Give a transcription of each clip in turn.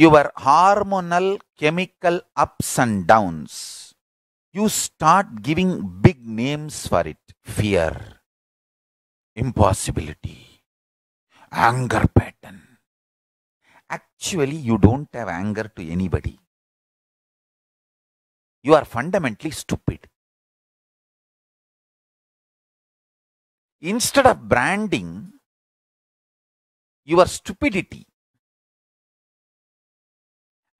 your hormonal chemical ups and downs. You start giving big names for it fear, impossibility, anger pattern. Actually, you don't have anger to anybody. You are fundamentally stupid. Instead of branding your stupidity,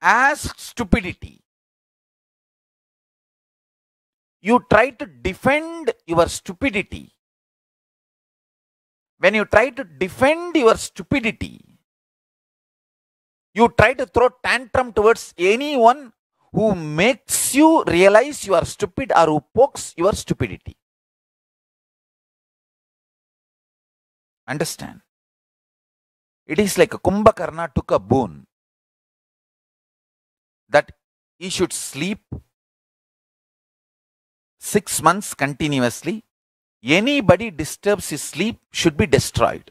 as stupidity. You try to defend your stupidity. When you try to defend your stupidity, you try to throw tantrum towards anyone who makes you realize you are stupid or who pokes your stupidity. Understand? It is like a Kumbhakarna took a boon that he should sleep 6 months continuously. Anybody disturbs his sleep should be destroyed.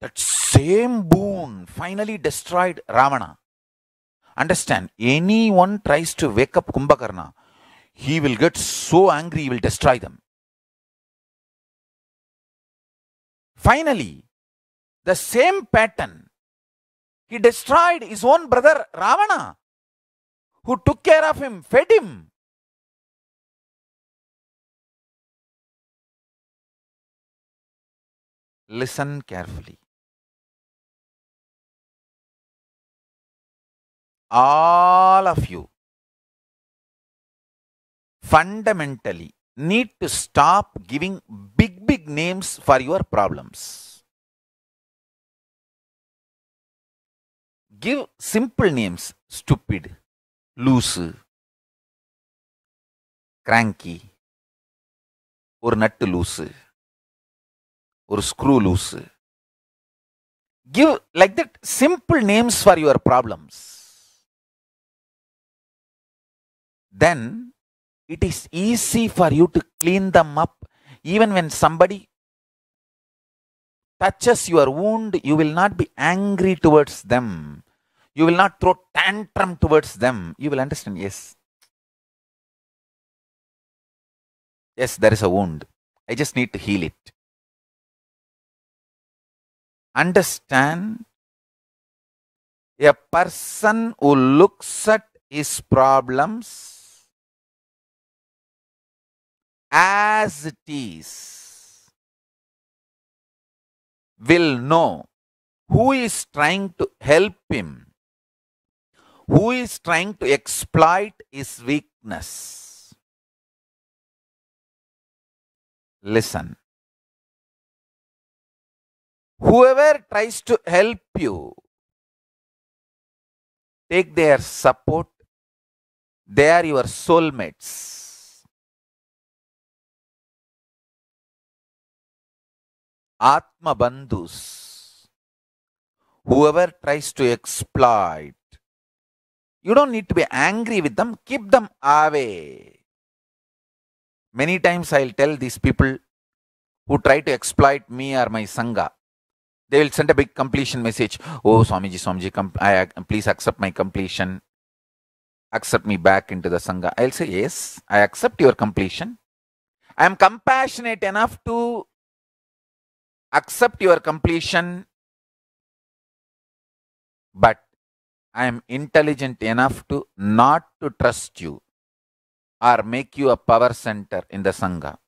That same boon finally destroyed Ravana. Understand, anyone tries to wake up Kumbhakarna, he will get so angry, he will destroy them. Finally, the same pattern, he destroyed his own brother Ravana who took care of him, fed him. Listen carefully. All of you fundamentally need to stop giving big, big names for your problems. Give simple names stupid, loose cranky ஒரு nut loose ஒரு screw loose give like that simple names for your problems then it is easy for you to clean them up even when somebody touches your wound, you will not be angry towards them you will not throw tantrum towards them. You will understand, yes. Yes, there is a wound. I just need to heal it. Understand a person who looks at his problems as it is will know who is trying to help him who is trying to exploit his weakness. Listen. Whoever tries to help you, take their support. They are your soulmates. Atma Bandhus. Whoever tries to exploit you don't need to be angry with them, keep them away. Many times I'll tell these people who try to exploit me or my Sangha, they will send a big completion message. Oh, Swamiji, Swamiji, comp- I, please accept my completion. Accept me back into the Sangha. I'll say, Yes, I accept your completion. I am compassionate enough to accept your completion, but I am intelligent enough to not to trust you or make you a power center in the Sangha.